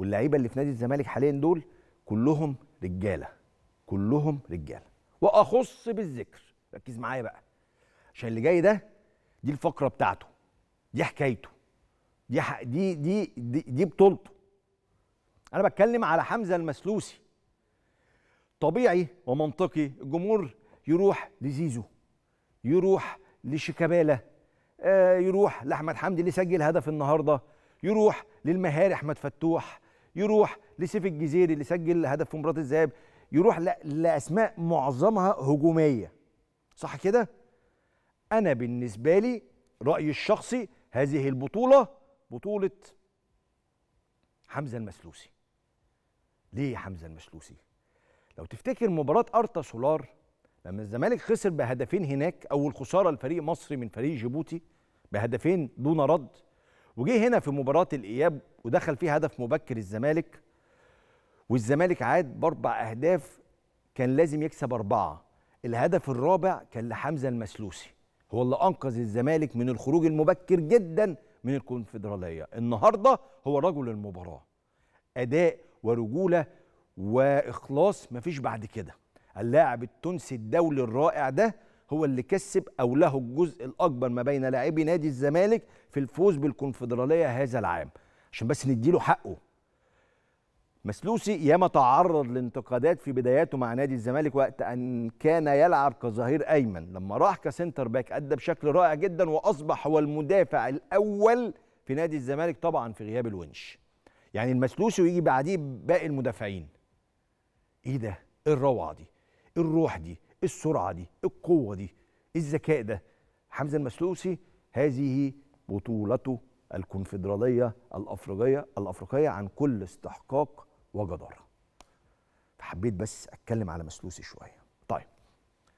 واللعيبه اللي في نادي الزمالك حاليا دول كلهم رجاله كلهم رجاله واخص بالذكر ركز معايا بقى عشان اللي جاي ده دي الفقره بتاعته دي حكايته دي دي دي دي, دي بطولته انا بتكلم على حمزه المسلوسي طبيعي ومنطقي الجمهور يروح لزيزو يروح لشيكابالا آه، يروح لاحمد حمدي اللي سجل هدف النهارده يروح للمهاري احمد فتوح يروح لسيف الجزيري اللي سجل هدف في مباراه الذهاب يروح لاسماء معظمها هجوميه صح كده انا بالنسبه لي رايي الشخصي هذه البطوله بطوله حمزه المسلوسي ليه حمزه المسلوسي لو تفتكر مباراه ارتا سولار لما الزمالك خسر بهدفين هناك اول خساره لفريق مصري من فريق جيبوتي بهدفين دون رد وجه هنا في مباراه الاياب ودخل فيه هدف مبكر الزمالك والزمالك عاد باربع اهداف كان لازم يكسب اربعه الهدف الرابع كان لحمزه المسلوسي هو اللي انقذ الزمالك من الخروج المبكر جدا من الكونفدراليه النهارده هو رجل المباراه اداء ورجوله واخلاص مفيش بعد كده اللاعب التونسي الدولي الرائع ده هو اللي كسب او له الجزء الاكبر ما بين لاعبي نادي الزمالك في الفوز بالكونفدراليه هذا العام عشان بس نديله حقه مسلوسي ياما تعرض لانتقادات في بداياته مع نادي الزمالك وقت ان كان يلعب كظهير ايمن لما راح كسنتر باك ادى بشكل رائع جدا واصبح هو المدافع الاول في نادي الزمالك طبعا في غياب الونش يعني المسلوسي ويجي بعديه باقي المدافعين ايه ده ايه الروعه دي ايه الروح دي السرعه دي القوه دي الذكاء ده حمزه المسلوسي هذه بطولته الكونفدراليه الافريقيه الافريقيه عن كل استحقاق وجداره فحبيت بس اتكلم على مسلوسي شويه